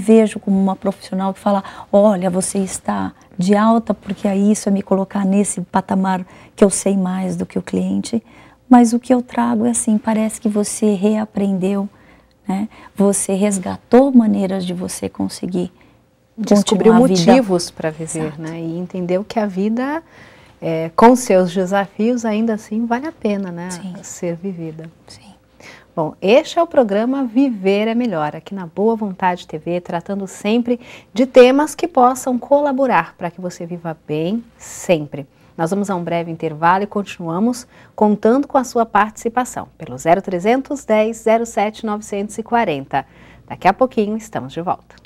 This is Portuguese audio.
vejo como uma profissional que fala: olha, você está de alta porque aí é isso é me colocar nesse patamar que eu sei mais do que o cliente. Mas o que eu trago é assim: parece que você reaprendeu, né? você resgatou maneiras de você conseguir. Descobriu motivos para viver né? e entendeu que a vida, é, com seus desafios, ainda assim vale a pena né? ser vivida. Sim. Bom, este é o programa Viver é Melhor, aqui na Boa Vontade TV, tratando sempre de temas que possam colaborar para que você viva bem sempre. Nós vamos a um breve intervalo e continuamos contando com a sua participação pelo 0310 07 940. Daqui a pouquinho estamos de volta.